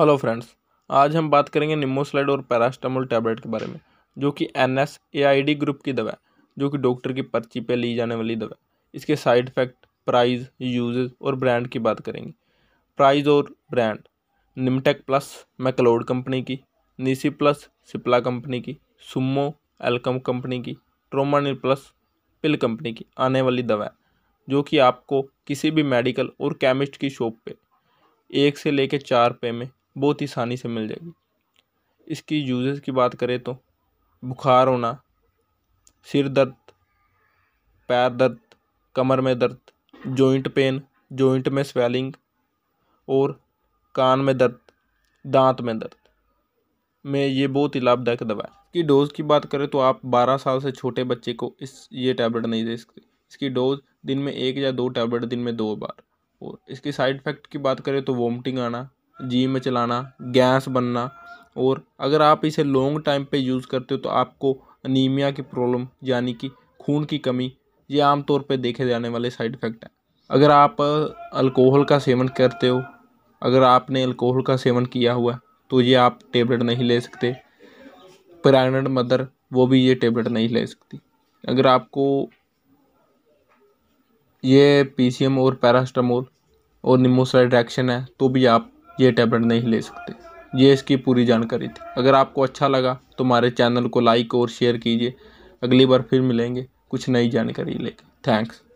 hello friends आज हम बात करेंगे निमोसलाइड और पैरास्टामोल टैबलेट के बारे में जो कि N S A I D group की दवा है जो कि डॉक्टर की पर्ची पे ली जाने वाली दवा है इसके साइड इफेक्ट प्राइस यूजेस और ब्रांड की बात करेंगे प्राइस और ब्रांड निमटेक प्लस मैकलोड कंपनी की निसी प्लस सिप्ला कंपनी की सुमो एल्कम कंपनी की ट्रोमानी प्लस पिल कंपनी की आने वाली दवा जो कि आपको किसी भी मेडिकल और केमिस्ट की शॉप पर एक से लेकर चार पे में बहुत ही आसानी से मिल जाएगी इसकी यूजेस की बात करें तो बुखार होना सिर दर्द पैर दर्द कमर में दर्द जॉइंट पेन जॉइंट में स्वेलिंग और कान में दर्द दांत में दर्द में ये बहुत ही लाभदायक दवा है इसकी डोज़ की बात करें तो आप 12 साल से छोटे बच्चे को इस ये टैबलेट नहीं दे सकते इसकी डोज़ दिन में एक या दो टैबलेट दिन में दो बार और इसकी साइड इफ़ेक्ट की बात करें तो वोमिटिंग आना जी में चलाना गैस बनना और अगर आप इसे लॉन्ग टाइम पे यूज़ करते हो तो आपको अनीमिया की प्रॉब्लम यानी कि खून की कमी ये आमतौर पे देखे जाने वाले साइड इफ़ेक्ट हैं अगर आप अल्कोहल का सेवन करते हो अगर आपने अल्कोहल का सेवन किया हुआ तो ये आप टेबलेट नहीं ले सकते प्रेगनेंट मदर वो भी ये टेबलेट नहीं ले सकती अगर आपको ये पीसीएम और पैरास्टामोल और निमोसाइड एक्शन है तो भी आप ये टैबलेट नहीं ले सकते ये इसकी पूरी जानकारी थी अगर आपको अच्छा लगा तो हमारे चैनल को लाइक और शेयर कीजिए अगली बार फिर मिलेंगे कुछ नई जानकारी लेकर थैंक्स